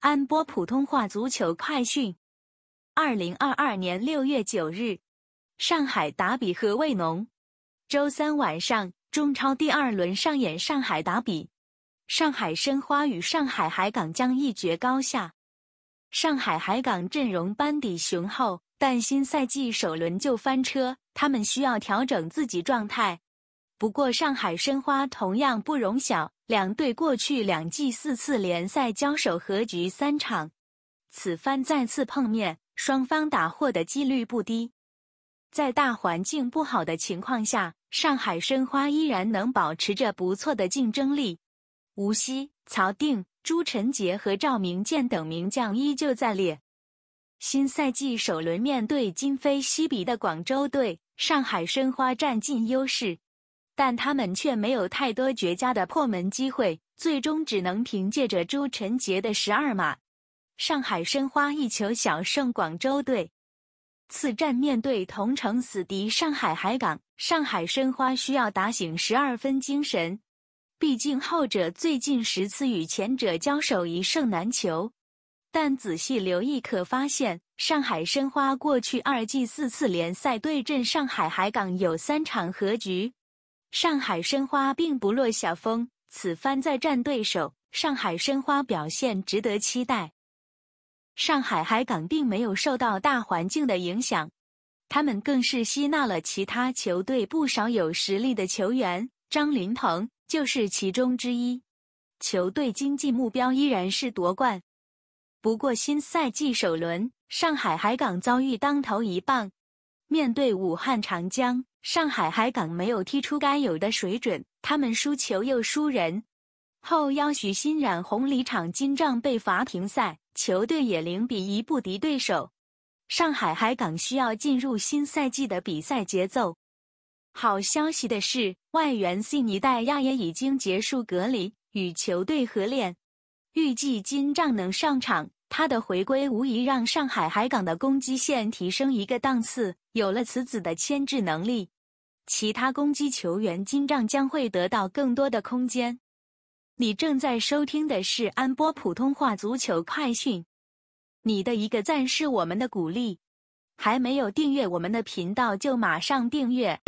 安播普通话足球快讯：二零二二年六月九日，上海打比和卫浓。周三晚上，中超第二轮上演上海打比，上海申花与上海海港将一决高下。上海海港阵容班底雄厚，但新赛季首轮就翻车，他们需要调整自己状态。不过，上海申花同样不容小。两队过去两季四次联赛交手，和局三场，此番再次碰面，双方打货的几率不低。在大环境不好的情况下，上海申花依然能保持着不错的竞争力。无锡曹定、朱晨杰和赵明健等名将依旧在列。新赛季首轮面对今非昔比的广州队，上海申花占尽优势。但他们却没有太多绝佳的破门机会，最终只能凭借着朱晨杰的十二码，上海申花一球小胜广州队。此战面对同城死敌上海海港，上海申花需要打醒十二分精神，毕竟后者最近十次与前者交手一胜难求。但仔细留意可发现，上海申花过去二季四次联赛对阵上海海港有三场和局。上海申花并不落下风，此番再战对手，上海申花表现值得期待。上海海港并没有受到大环境的影响，他们更是吸纳了其他球队不少有实力的球员，张琳芃就是其中之一。球队经济目标依然是夺冠，不过新赛季首轮，上海海港遭遇当头一棒。面对武汉长江、上海海港，没有踢出该有的水准，他们输球又输人。后腰许昕染红离场，金帐被罚停赛，球队也零比一不敌对手。上海海港需要进入新赛季的比赛节奏。好消息的是，外援悉尼戴亚也已经结束隔离，与球队合练，预计金帐能上场。他的回归无疑让上海海港的攻击线提升一个档次。有了此子的牵制能力，其他攻击球员金帐将会得到更多的空间。你正在收听的是安波普通话足球快讯。你的一个赞是我们的鼓励。还没有订阅我们的频道，就马上订阅。